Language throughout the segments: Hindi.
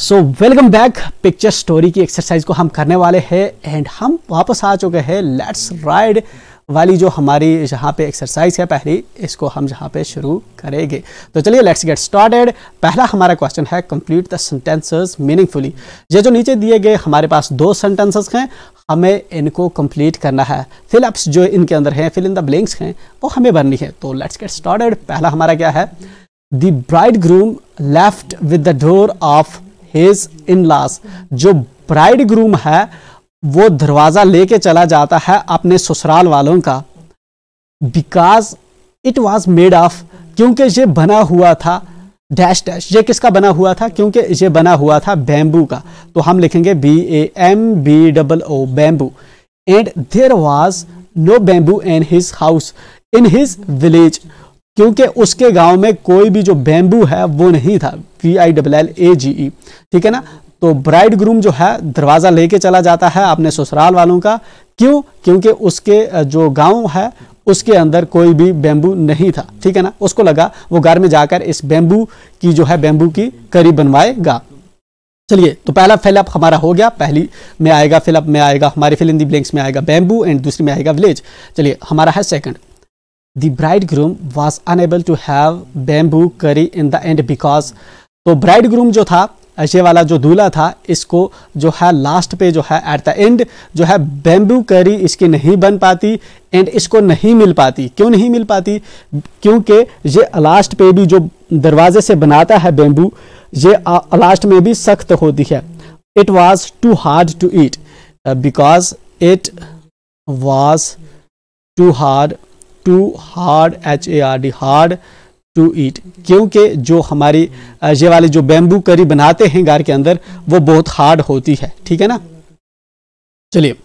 सो वेलकम बैक पिक्चर स्टोरी की एक्सरसाइज को हम करने वाले हैं एंड हम वापस आ चुके हैं लेट्स राइड वाली जो हमारी जहाँ पे एक्सरसाइज है पहली इसको हम जहाँ पे शुरू करेंगे तो चलिए लेट्स गेट स्टार्टेड पहला हमारा क्वेश्चन है कंप्लीट द सेंटेंसेस मीनिंगफुली ये जो नीचे दिए गए हमारे पास दो सेंटेंसेस हैं हमें इनको कंप्लीट करना है फिलअप्स जो इनके अंदर हैं फिल इन द ब्लैंक्स हैं वो हमें भरनी है तो लेट्स गेट स्टार्टेड पहला हमारा क्या है the bride groom left with the door of his in laws जो ब्राइड ग्रूम है वो दरवाज़ा लेके चला जाता है अपने ससुराल वालों का because it was made of क्योंकि ये बना हुआ था डैश डैश ये किसका बना हुआ था क्योंकि ये बना हुआ था बैम्बू का तो हम लिखेंगे B A M B double O bamboo and there was no bamboo in his house in his village क्योंकि उसके गांव में कोई भी जो बैम्बू है वो नहीं था V I double L A G E ठीक है ना तो ब्राइड ग्रूम जो है दरवाज़ा लेके चला जाता है अपने ससुराल वालों का क्यों क्योंकि उसके जो गांव है उसके अंदर कोई भी बैम्बू नहीं था ठीक है ना उसको लगा वो घर में जाकर इस बैम्बू की जो है बैम्बू की करी बनवाएगा चलिए तो पहला फिलअप हमारा हो गया पहली में आएगा फिलअप में आएगा हमारे फिल इन दी ब्लैंक्स में आएगा बैम्बू एंड दूसरी में आएगा विलेज चलिए हमारा है second the bridegroom was unable to have bamboo curry in the end because तो ग्रूम जो था ऐसे वाला जो दूल्हा था इसको जो है लास्ट पे जो है एट द एंड जो है बेम्बू करी इसकी नहीं बन पाती एंड इसको नहीं मिल पाती क्यों नहीं मिल पाती क्योंकि ये लास्ट पे भी जो दरवाजे से बनाता है बेम्बू ये लास्ट में भी सख्त होती है it was too hard to eat because it was too hard too hard H A R D hard to eat क्योंकि जो हमारी ये वाली जो बेम्बू करी बनाते हैं घर के अंदर वो बहुत हार्ड होती है ठीक है ना चलिए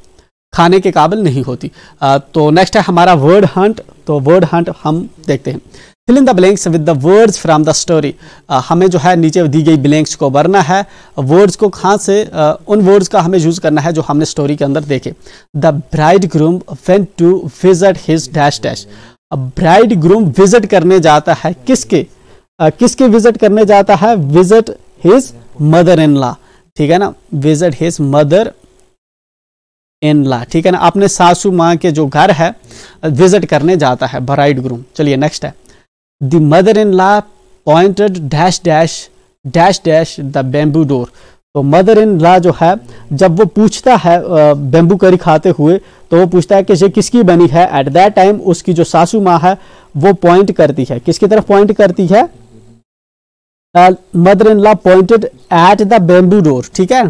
खाने के काबिल नहीं होती आ, तो नेक्स्ट है हमारा वर्ड हंट तो वर्ड हंट हम देखते हैं fill in the blanks with the words from the story हमें जो है नीचे दी गई ब्लैंक्स को भरना है वर्ड्स को कहाँ से uh, उन वर्ड्स का हमें यूज़ करना है जो हमने स्टोरी के अंदर देखे the bride groom went to visit his dash dash bride groom visit करने जाता है किसके uh, किसके विजिट करने जाता है visit his mother in law ठीक है ना visit his mother in law ठीक है ना अपने सासू माँ के जो घर है विजिट uh, करने जाता है ब्राइड ग्रूम चलिए नेक्स्ट है the mother-in-law pointed dash dash dash dash the bamboo door तो मदर इन ला जो है जब वो पूछता है बेम्बू करी खाते हुए तो वो पूछता है कि ये किसकी बनी है एट दैट टाइम उसकी जो सासू माँ है वो पॉइंट करती है किसकी तरफ पॉइंट करती है mother in law pointed at the bamboo door ठीक है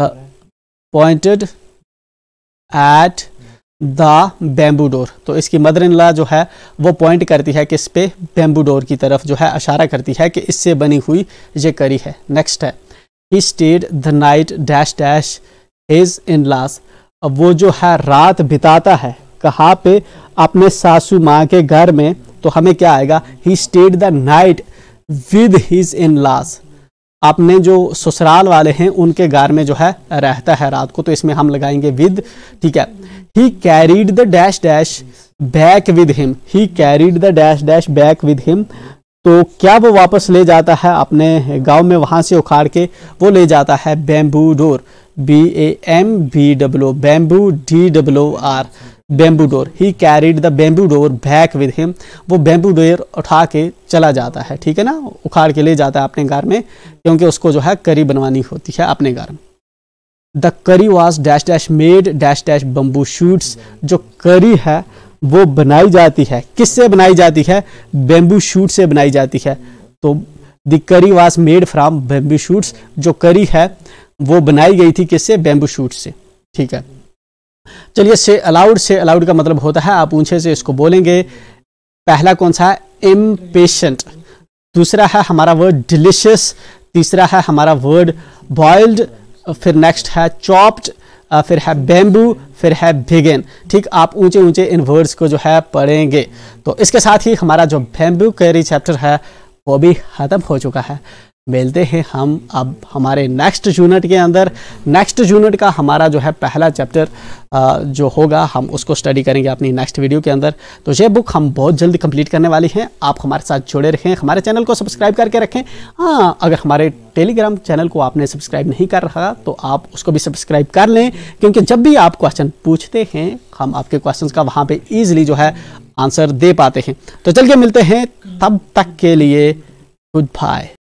pointed at the bamboo door तो इसकी मदर इन ला जो है वो पॉइंट करती है किस पे बैम्बू डोर की तरफ जो है इशारा करती है कि इससे बनी हुई ये करी है नेक्स्ट है he stayed the night dash dash his in laws अब वो जो है रात बिताता है कहाँ पे अपने सासू माँ के घर में तो हमें क्या आएगा he stayed the night with his in laws अपने जो ससुराल वाले हैं उनके घर में जो है रहता है रात को तो इसमें हम लगाएंगे विद ठीक है he carried the dash dash back with him he carried the dash dash back with him तो क्या वो वापस ले जाता है अपने गांव में वहां से उखाड़ के वो ले जाता है bamboo door B A M B double bamboo D double R bamboo door he carried the bamboo door back with him वो बेम्बू डोर उठा के चला जाता है ठीक है ना उखाड़ के ले जाता है अपने घर में क्योंकि उसको जो है करी बनवानी होती है अपने घर में the curry was dash dash made dash dash bamboo shoots जो करी है वो बनाई जाती है किससे बनाई जाती है बेम्बू शूट से बनाई जाती है तो the curry was made from bamboo shoots जो करी है वो बनाई गई थी किससे बेम्बू शूट से ठीक है चलिए से अलाउड से अलाउड का मतलब होता है आप ऊंचे से इसको बोलेंगे पहला कौन सा है इम्पेशेंट दूसरा है हमारा वर्ड डिलिशियस तीसरा है हमारा वर्ड बॉइल्ड फिर नेक्स्ट है चॉप्ड फिर है बेम्बू फिर है भिगेन ठीक आप ऊंचे ऊंचे इन वर्ड्स को जो है पढ़ेंगे तो इसके साथ ही हमारा जो बेम्बू कैरी चैप्टर है वो भी ख़त्म हो चुका है मिलते हैं हम अब हमारे नेक्स्ट यूनिट के अंदर नेक्स्ट यूनिट का हमारा जो है पहला चैप्टर जो होगा हम उसको स्टडी करेंगे अपनी नेक्स्ट वीडियो के अंदर तो ये बुक हम बहुत जल्दी कंप्लीट करने वाली हैं आप हमारे साथ जुड़े रहें हमारे चैनल को सब्सक्राइब करके रखें हाँ अगर हमारे टेलीग्राम चैनल को आपने सब्सक्राइब नहीं कर रखा तो आप उसको भी सब्सक्राइब कर लें क्योंकि जब भी आप क्वेश्चन पूछते हैं हम आपके क्वेश्चन का वहाँ पर ईजिली जो है आंसर दे पाते हैं तो चलिए मिलते हैं तब तक के लिए गुड बाय